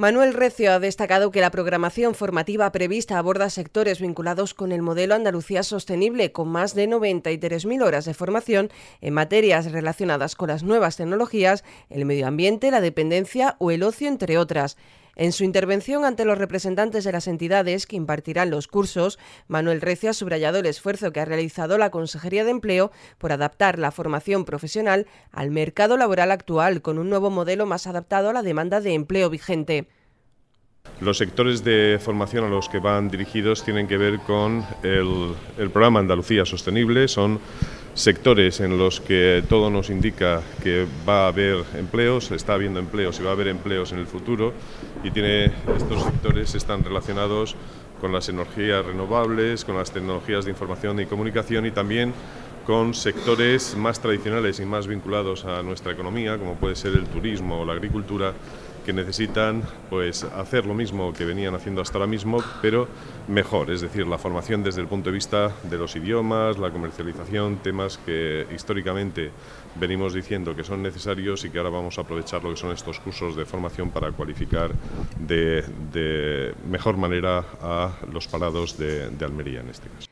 Manuel Recio ha destacado que la programación formativa prevista aborda sectores vinculados con el modelo Andalucía Sostenible, con más de 93.000 horas de formación en materias relacionadas con las nuevas tecnologías, el medio ambiente, la dependencia o el ocio, entre otras. En su intervención ante los representantes de las entidades que impartirán los cursos, Manuel Recio ha subrayado el esfuerzo que ha realizado la Consejería de Empleo por adaptar la formación profesional al mercado laboral actual con un nuevo modelo más adaptado a la demanda de empleo vigente. Los sectores de formación a los que van dirigidos tienen que ver con el, programa Andalucía Sostenible, son sectores en los que todo nos indica que va a haber empleos, está habiendo empleos y va a haber empleos en el futuro y tiene estos sectores están relacionados con las energías renovables, con las tecnologías de información y comunicación y también con sectores más tradicionales y más vinculados a nuestra economía, como puede ser el turismo o la agricultura, que necesitan pues hacer lo mismo que venían haciendo hasta ahora mismo, pero mejor, es decir, la formación desde el punto de vista de los idiomas, la comercialización, temas que históricamente venimos diciendo que son necesarios y que ahora vamos a aprovechar lo que son estos cursos de formación para cualificar de, mejor manera a los parados de Almería en este caso.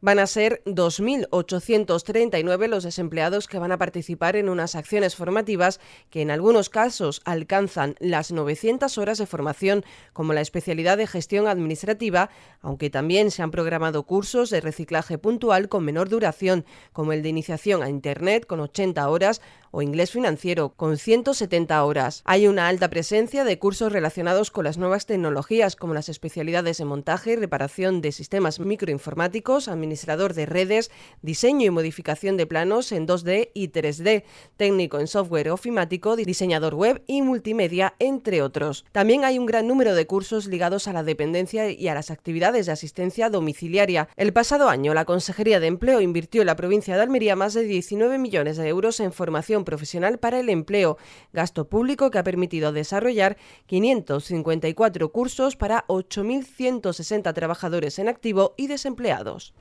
Van a ser 2.839 los desempleados que van a participar en unas acciones formativas que en algunos casos alcanzan las 900 horas de formación, como la especialidad de gestión administrativa, aunque también se han programado cursos de reciclaje puntual con menor duración, como el de iniciación a Internet con 80 horas o inglés financiero, con 170 horas. Hay una alta presencia de cursos relacionados con las nuevas tecnologías, como las especialidades en montaje y reparación de sistemas microinformáticos, administrador de redes, diseño y modificación de planos en 2D y 3D, técnico en software ofimático, diseñador web y multimedia, entre otros. También hay un gran número de cursos ligados a la dependencia y a las actividades de asistencia domiciliaria. El pasado año, la Consejería de Empleo invirtió en la provincia de Almería más de 19 millones de euros en formación profesional para el empleo, gasto público que ha permitido desarrollar 554 cursos para 8.160 trabajadores en activo y desempleados.